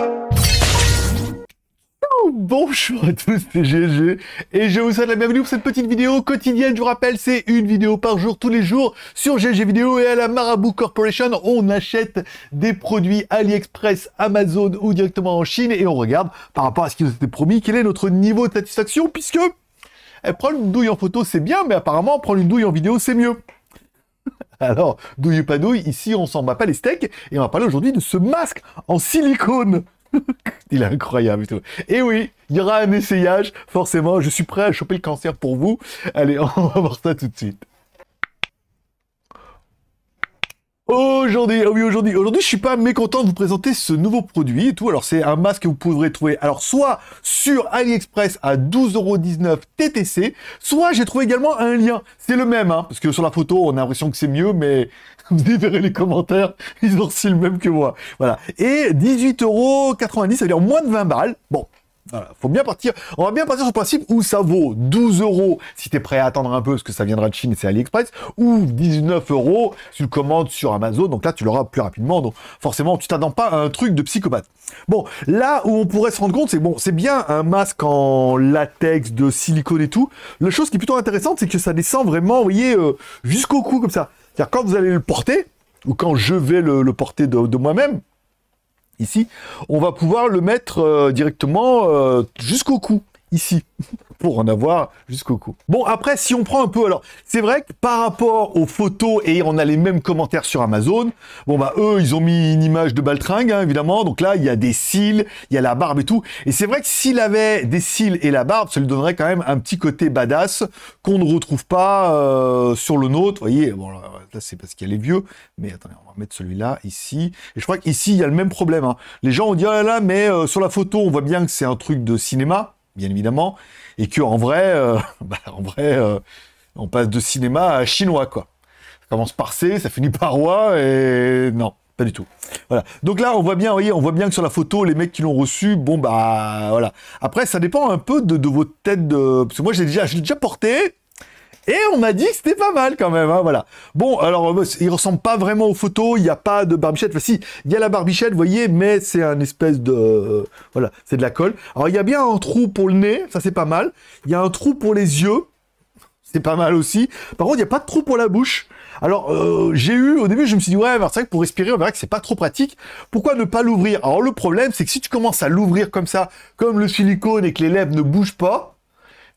Oh, bonjour à tous, c'est GG et je vous souhaite la bienvenue pour cette petite vidéo quotidienne. Je vous rappelle, c'est une vidéo par jour, tous les jours sur GG Vidéo et à la Marabout Corporation. On achète des produits AliExpress, Amazon ou directement en Chine et on regarde par rapport à ce qui nous était promis, quel est notre niveau de satisfaction puisque eh, prendre une douille en photo c'est bien, mais apparemment prendre une douille en vidéo c'est mieux. Alors, douille ou ici on s'en bat pas les steaks et on va parler aujourd'hui de ce masque en silicone. il est incroyable et Et oui, il y aura un essayage, forcément, je suis prêt à choper le cancer pour vous. Allez, on va voir ça tout de suite. Aujourd'hui, ah oui, aujourd'hui, aujourd'hui, je suis pas mécontent de vous présenter ce nouveau produit et tout. Alors, c'est un masque que vous pourrez trouver, alors, soit sur AliExpress à 12,19€ TTC, soit j'ai trouvé également un lien. C'est le même, hein, parce que sur la photo, on a l'impression que c'est mieux, mais vous verrez les commentaires, ils ont aussi le même que moi. Voilà. Et 18,90€, ça veut dire moins de 20 balles. Bon, faut bien partir. On va bien partir sur le principe où ça vaut 12 euros si t'es prêt à attendre un peu parce que ça viendra de Chine et c'est AliExpress, ou 19 euros si tu le commandes sur Amazon. Donc là, tu l'auras plus rapidement. Donc forcément, tu t'attends pas à un truc de psychopathe. Bon, là où on pourrait se rendre compte, c'est bon, c'est bien un masque en latex de silicone et tout. La chose qui est plutôt intéressante, c'est que ça descend vraiment, vous voyez, euh, jusqu'au cou comme ça. C'est-à-dire quand vous allez le porter ou quand je vais le, porter de moi-même ici, on va pouvoir le mettre euh, directement euh, jusqu'au cou, ici. pour en avoir jusqu'au cou. Bon, après, si on prend un peu, alors, c'est vrai que par rapport aux photos, et on a les mêmes commentaires sur Amazon, bon, bah, eux, ils ont mis une image de baltringue, hein, évidemment, donc là, il y a des cils, il y a la barbe et tout, et c'est vrai que s'il avait des cils et la barbe, ça lui donnerait quand même un petit côté badass qu'on ne retrouve pas euh, sur le nôtre, vous voyez, bon, là, c'est parce qu'il est vieux, mais attendez, on va mettre celui-là, ici, et je crois qu'ici, il y a le même problème, hein. les gens ont dit, oh là là, mais euh, sur la photo, on voit bien que c'est un truc de cinéma, bien évidemment, et que en vrai, euh, bah, en vrai, euh, on passe de cinéma à chinois, quoi. Ça commence par C, ça finit par Roi, et non, pas du tout. Voilà. Donc là, on voit bien, voyez, on voit bien que sur la photo, les mecs qui l'ont reçu, bon bah voilà. Après, ça dépend un peu de, vos têtes de. Parce que moi, j'ai déjà, j'ai déjà porté. Et on m'a dit que c'était pas mal quand même, hein, voilà. Bon, alors, euh, bah, il ressemble pas vraiment aux photos, il n'y a pas de barbichette. Enfin, si, il y a la barbichette, vous voyez, mais c'est un espèce de... Euh, voilà, c'est de la colle. Alors, il y a bien un trou pour le nez, ça c'est pas mal. Il y a un trou pour les yeux, c'est pas mal aussi. Par contre, il n'y a pas de trou pour la bouche. Alors, euh, j'ai eu, au début, je me suis dit, ouais, c'est vrai que pour respirer, on verra que c'est pas trop pratique. Pourquoi ne pas l'ouvrir Alors, le problème, c'est que si tu commences à l'ouvrir comme ça, comme le silicone et que les lèvres ne bougent pas,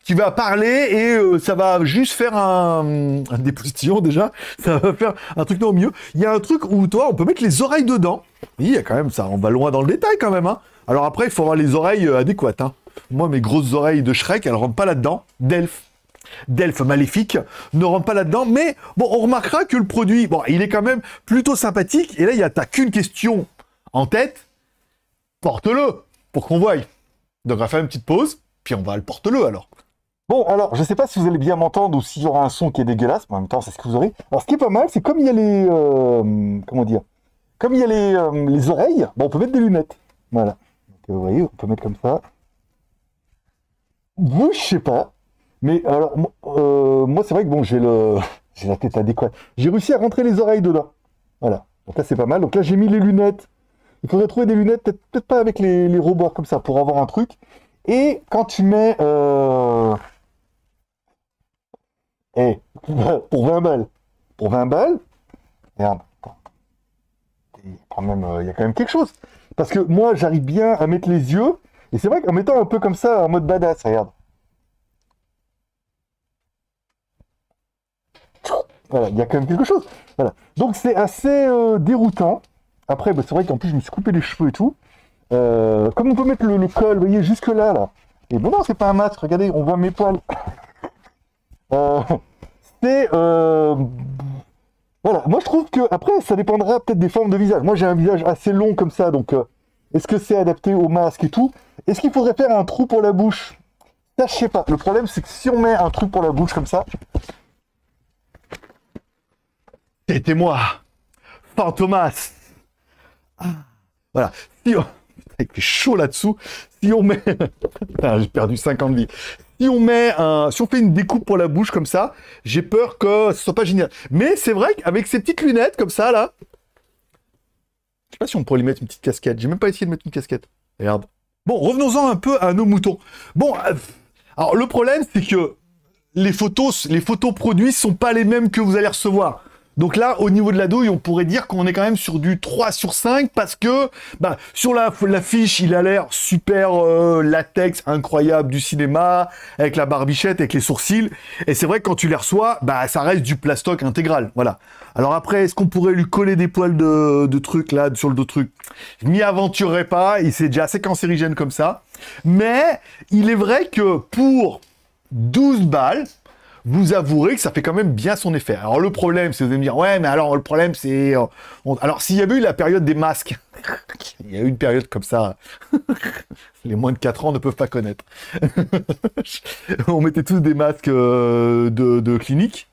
qui va parler et euh, ça va juste faire un, un déjà, ça va faire un truc non mieux. Il y a un truc où toi, on peut mettre les oreilles dedans. Il y a quand même ça, on va loin dans le détail quand même. Hein. Alors après, il faut avoir les oreilles euh, adéquates. Hein. Moi, mes grosses oreilles de Shrek, elles rentrent pas là-dedans. Delphes. Delphes maléfique ne rentre pas là-dedans, mais bon, on remarquera que le produit, bon, il est quand même plutôt sympathique. Et là, il y a qu'une question en tête, porte-le pour qu'on voie. Donc on va faire une petite pause, puis on va le porte-le alors. Bon, alors, je sais pas si vous allez bien m'entendre ou s'il y aura un son qui est dégueulasse, mais en même temps, c'est ce que vous aurez. Alors, ce qui est pas mal, c'est comme il y a les... Euh, comment dire Comme il y a les, euh, oreilles, on peut mettre des lunettes. Voilà. Euh, vous voyez, on peut mettre comme ça. Vous, je sais pas. Mais alors, moi, c'est vrai que bon, j'ai le... J'ai la tête adéquate. J'ai réussi à rentrer les oreilles dedans. Voilà. Donc là, c'est pas mal. Donc là, j'ai mis les lunettes. Il faudrait trouver des lunettes, peut-être pas avec les, robots comme ça, pour avoir un truc. Et quand tu mets... Et pour 20 balles, pour 20 balles, merde, euh, il y a quand même quelque chose. Parce que moi, j'arrive bien à mettre les yeux, et c'est vrai qu'en mettant un peu comme ça, en mode badass, regarde. Voilà, il y a quand même quelque chose. Voilà. Donc c'est assez euh, déroutant. Après, bah, c'est vrai qu'en plus, je me suis coupé les cheveux et tout. Euh, comme on peut mettre le, col, vous voyez, jusque là, là. Et bon, non, c'est pas un masque, regardez, on voit mes poils. Euh, c'est... Euh, voilà, moi je trouve que, après, ça dépendra peut-être des formes de visage. Moi j'ai un visage assez long comme ça, donc euh, est-ce que c'est adapté au masque et tout Est-ce qu'il faudrait faire un trou pour la bouche Ça, je sais pas. Le problème, c'est que si on met un trou pour la bouche comme ça... C'était moi Fantomas ah, Voilà. Si on... il fait chaud là-dessous. Si on met... j'ai perdu 50 vies si on met un, si on fait une découpe pour la bouche comme ça, j'ai peur que ce soit pas génial. Mais c'est vrai qu'avec ces petites lunettes comme ça là, je sais pas si on pourrait lui mettre une petite casquette. J'ai même pas essayé de mettre une casquette. Regarde. Bon, revenons-en un peu à nos moutons. Bon, euh, alors le problème c'est que les photos, les photos produits sont pas les mêmes que vous allez recevoir. Donc là, au niveau de la douille, on pourrait dire qu'on est quand même sur du 3 sur 5 parce que bah, sur la, fiche, il a l'air super euh, latex, incroyable du cinéma, avec la barbichette, avec les sourcils. Et c'est vrai que quand tu les reçois, bah, ça reste du plastoc intégral. Voilà. Alors après, est-ce qu'on pourrait lui coller des poils de, trucs là, sur le dos de truc Je m'y aventurerai pas, il s'est déjà assez cancérigène comme ça. Mais il est vrai que pour 12 balles, vous avouerez que ça fait quand même bien son effet. Alors le problème, c'est de me dire, ouais, mais alors le problème, c'est... Euh, alors s'il y avait eu la période des masques, il y a eu une période comme ça, les moins de 4 ans ne peuvent pas connaître. on mettait tous des masques euh, de, clinique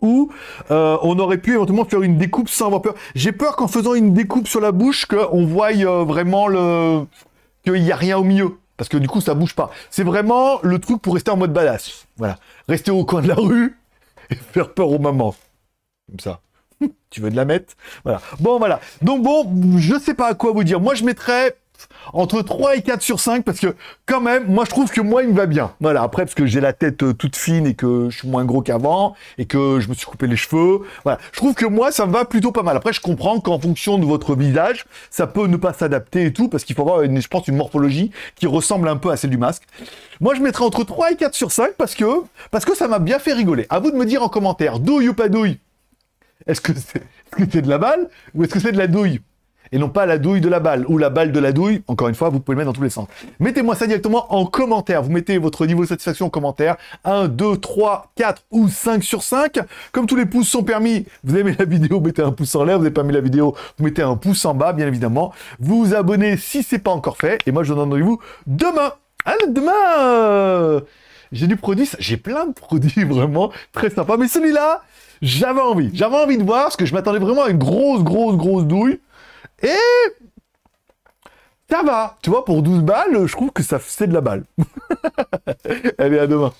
ou euh, on aurait pu éventuellement faire une découpe sans avoir peur. J'ai peur qu'en faisant une découpe sur la bouche, qu'on voie vraiment le... qu'il n'y a rien au milieu. Parce que du coup, ça bouge pas. C'est vraiment le truc pour rester en mode badass. Voilà. Rester au coin de la rue et faire peur aux mamans. Comme ça. tu veux de la mettre Voilà. Bon, voilà. Donc bon, je sais pas à quoi vous dire. Moi, je mettrais entre 3 et 4 sur 5 parce que quand même, moi je trouve que moi il me va bien. Voilà, après parce que j'ai la tête euh, toute fine et que je suis moins gros qu'avant et que je me suis coupé les cheveux. Voilà, je trouve que moi ça me va plutôt pas mal. Après je comprends qu'en fonction de votre visage, ça peut ne pas s'adapter et tout parce qu'il faut avoir une, je pense une morphologie qui ressemble un peu à celle du masque. Moi je mettrais entre 3 et 4 sur 5 parce que parce que ça m'a bien fait rigoler. À vous de me dire en commentaire, douille ou pas douille Est-ce que c'est de la balle ou est-ce que c'est de la douille et non pas la douille de la balle ou la balle de la douille. Encore une fois, vous pouvez le mettre dans tous les sens. Mettez-moi ça directement en commentaire. Vous mettez votre niveau de satisfaction en commentaire. 1, 2, 3, 4 ou 5 sur 5. Comme tous les pouces sont permis, vous aimez la vidéo, mettez un pouce en l'air. Vous n'avez pas aimé la vidéo, vous mettez un pouce en bas, bien évidemment. Vous vous abonnez si ce n'est pas encore fait. Et moi, je vous donne rendez-vous demain. Allez, demain J'ai du produit, j'ai plein de produits vraiment très sympas. Mais celui-là, j'avais envie. J'avais envie de voir parce que je m'attendais vraiment à une grosse, grosse, grosse douille. Et ça va. Tu vois, pour 12 balles, je trouve que ça c'est de la balle. Allez, à demain.